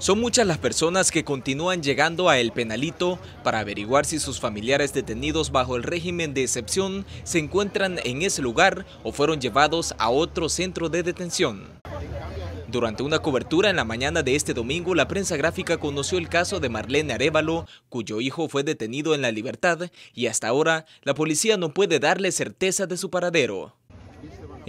Son muchas las personas que continúan llegando a El Penalito para averiguar si sus familiares detenidos bajo el régimen de excepción se encuentran en ese lugar o fueron llevados a otro centro de detención. Durante una cobertura en la mañana de este domingo, la prensa gráfica conoció el caso de Marlene Arevalo, cuyo hijo fue detenido en la libertad y hasta ahora la policía no puede darle certeza de su paradero.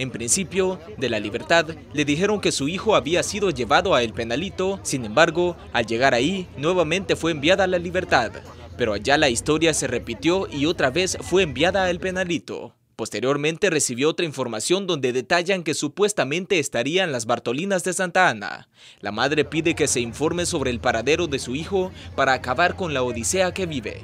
En principio, de la libertad, le dijeron que su hijo había sido llevado a El Penalito, sin embargo, al llegar ahí, nuevamente fue enviada a la libertad. Pero allá la historia se repitió y otra vez fue enviada al El Penalito. Posteriormente recibió otra información donde detallan que supuestamente estaría las Bartolinas de Santa Ana. La madre pide que se informe sobre el paradero de su hijo para acabar con la odisea que vive.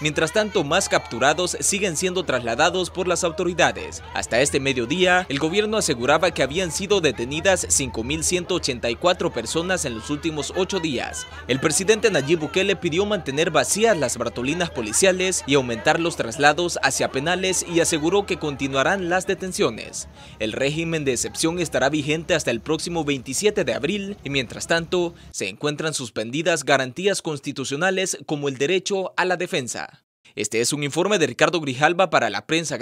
Mientras tanto, más capturados siguen siendo trasladados por las autoridades. Hasta este mediodía, el gobierno aseguraba que habían sido detenidas 5.184 personas en los últimos ocho días. El presidente Nayib Bukele pidió mantener vacías las bartolinas policiales y aumentar los traslados hacia penales y aseguró que continuarán las detenciones. El régimen de excepción estará vigente hasta el próximo 27 de abril y mientras tanto, se encuentran suspendidas garantías constitucionales como el derecho a la defensa. Este es un informe de Ricardo Grijalba para la prensa